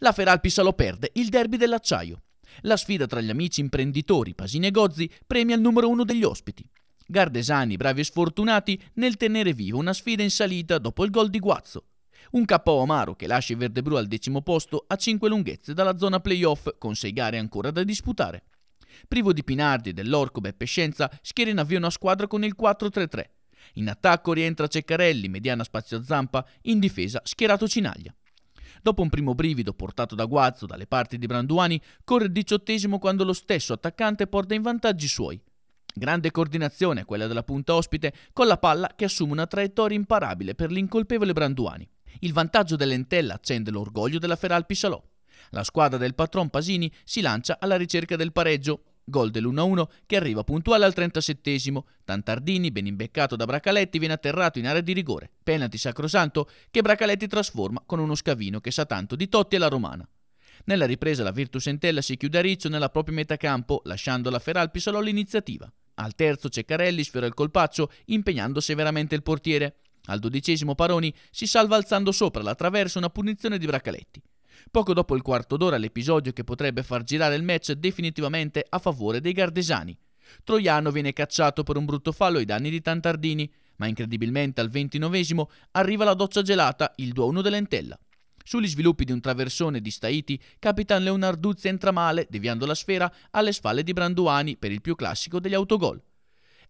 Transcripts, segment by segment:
la Feralpi Salò perde il derby dell'acciaio. La sfida tra gli amici imprenditori Pasini e Gozzi premia il numero uno degli ospiti. Gardesani, bravi e sfortunati nel tenere viva una sfida in salita dopo il gol di Guazzo. Un KO amaro che lascia i Verdebru al decimo posto a 5 lunghezze dalla zona playoff con 6 gare ancora da disputare. Privo di Pinardi e dell'Orco Beppe Scienza schiera in avvio una squadra con il 4-3-3. In attacco rientra Ceccarelli, mediana spazio a zampa, in difesa schierato Cinaglia. Dopo un primo brivido portato da Guazzo dalle parti di Branduani, corre il diciottesimo quando lo stesso attaccante porta in vantaggi suoi. Grande coordinazione quella della punta ospite con la palla che assume una traiettoria imparabile per l'incolpevole Branduani. Il vantaggio dell'entella accende l'orgoglio della Feral Pisalò. La squadra del patron Pasini si lancia alla ricerca del pareggio, Gol dell'1-1 che arriva puntuale al 37esimo. Tantardini, ben imbeccato da Bracaletti, viene atterrato in area di rigore. Penalti sacrosanto che Bracaletti trasforma con uno scavino che sa tanto di Totti e la Romana. Nella ripresa la Virtus Entella si chiude a riccio nella propria metà campo, lasciando la Feralpi solo l'iniziativa. Al terzo Ceccarelli sfiora il colpaccio, impegnando severamente il portiere. Al dodicesimo Paroni si salva alzando sopra la traversa una punizione di Bracaletti. Poco dopo il quarto d'ora l'episodio che potrebbe far girare il match definitivamente a favore dei gardesani. Troiano viene cacciato per un brutto fallo ai danni di Tantardini, ma incredibilmente al ventinovesimo arriva la doccia gelata, il 2-1 dell'Entella. Sugli sviluppi di un traversone di Staiti, Capitan Leonarduzzi entra male, deviando la sfera alle spalle di Branduani per il più classico degli autogol.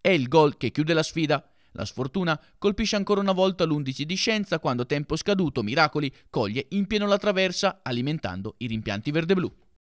È il gol che chiude la sfida. La sfortuna colpisce ancora una volta l'11 di scienza quando tempo scaduto Miracoli coglie in pieno la traversa alimentando i rimpianti verde-blu.